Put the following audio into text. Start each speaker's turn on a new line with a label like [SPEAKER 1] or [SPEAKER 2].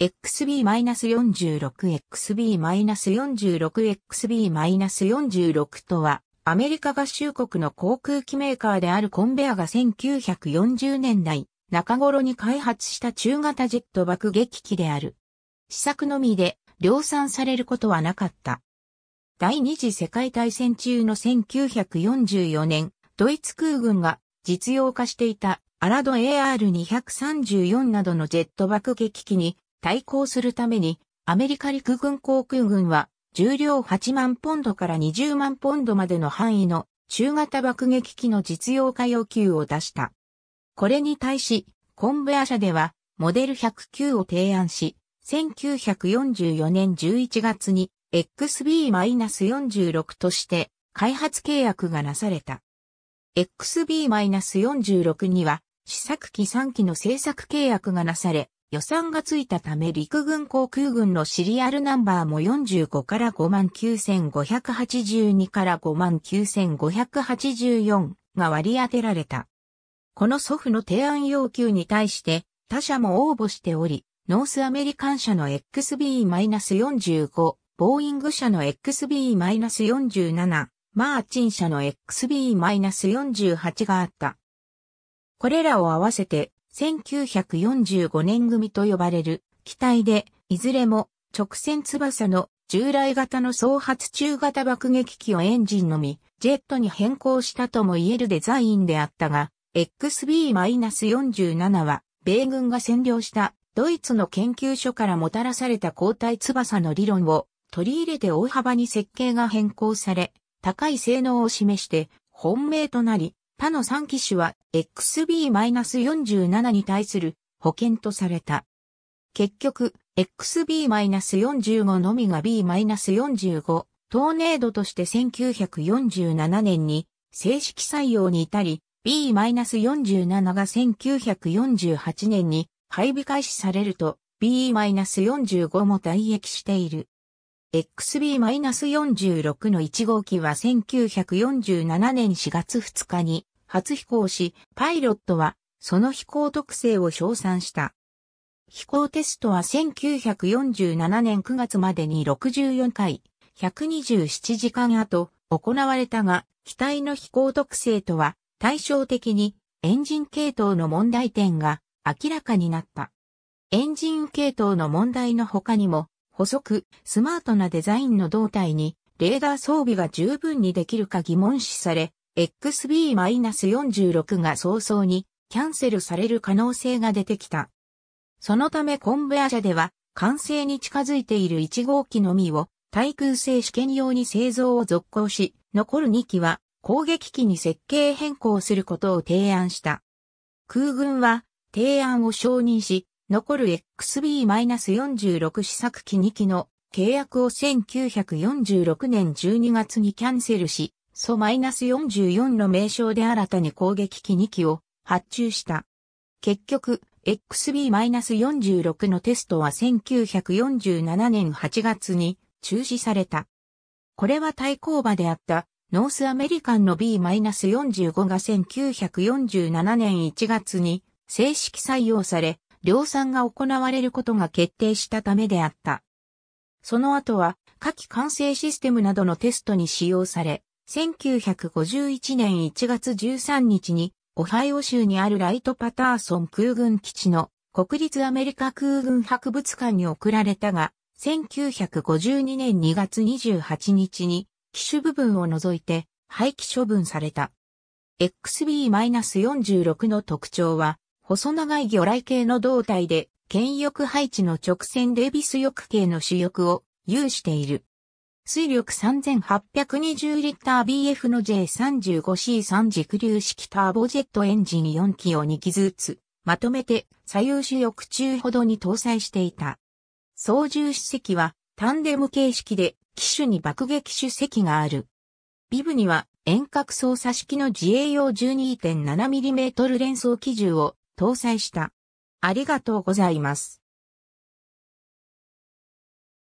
[SPEAKER 1] XB-46XB-46XB-46 とは、アメリカ合衆国の航空機メーカーであるコンベアが1940年代中頃に開発した中型ジェット爆撃機である。試作のみで量産されることはなかった。第二次世界大戦中の1944年、ドイツ空軍が実用化していたアラド AR234 などのジェット爆撃機に対抗するために、アメリカ陸軍航空軍は、重量8万ポンドから20万ポンドまでの範囲の中型爆撃機の実用化要求を出した。これに対し、コンベア社では、モデル109を提案し、1944年11月に XB-46 として開発契約がなされた。XB-46 には試作機3機の製作契約がなされ、予算がついたため陸軍航空軍のシリアルナンバーも45から59582から59584が割り当てられた。この祖父の提案要求に対して他社も応募しており、ノースアメリカン社の XB-45、ボーイング社の XB-47、マーチン社の XB-48 があった。これらを合わせて1945年組と呼ばれる、機体で、いずれも直線翼の従来型の総発中型爆撃機をエンジンのみ、ジェットに変更したとも言えるデザインであったが、XB-47 は、米軍が占領したドイツの研究所からもたらされた交代翼の理論を取り入れて大幅に設計が変更され、高い性能を示して本命となり、他の3機種は XB-47 に対する保険とされた。結局、XB-45 のみが B-45 トーネードとして1947年に正式採用に至り、B-47 が1948年に配備開始されると B-45 も退役している。XB-46 の1号機は1947年4月2日に初飛行し、パイロットはその飛行特性を称賛した。飛行テストは1947年9月までに64回、127時間後行われたが、機体の飛行特性とは対照的にエンジン系統の問題点が明らかになった。エンジン系統の問題の他にも、細く、スマートなデザインの胴体に、レーダー装備が十分にできるか疑問視され、XB-46 が早々にキャンセルされる可能性が出てきた。そのためコンベア社では完成に近づいている1号機のみを対空性試験用に製造を続行し、残る2機は攻撃機に設計変更することを提案した。空軍は提案を承認し、残る XB-46 試作機2機の契約を1946年12月にキャンセルし、ソ -44 の名称で新たに攻撃機2機を発注した。結局、XB-46 のテストは1947年8月に中止された。これは対抗馬であったノースアメリカンの B-45 が1947年1月に正式採用され、量産が行われることが決定したためであった。その後は、下記完成システムなどのテストに使用され、1951年1月13日に、オハイオ州にあるライト・パターソン空軍基地の国立アメリカ空軍博物館に送られたが、1952年2月28日に、機種部分を除いて廃棄処分された。XB-46 の特徴は、細長い魚雷系の胴体で、剣翼配置の直線レビス翼系の主翼を有している。水力3820リッター BF の J35C3 軸流式ターボジェットエンジン4機を2機ずつ、まとめて左右主翼中ほどに搭載していた。操縦主席はタンデム形式で機種に爆撃主席がある。ビブには遠隔操作式の自衛用 12.7mm 連装機銃を搭載した。ありがとうございます。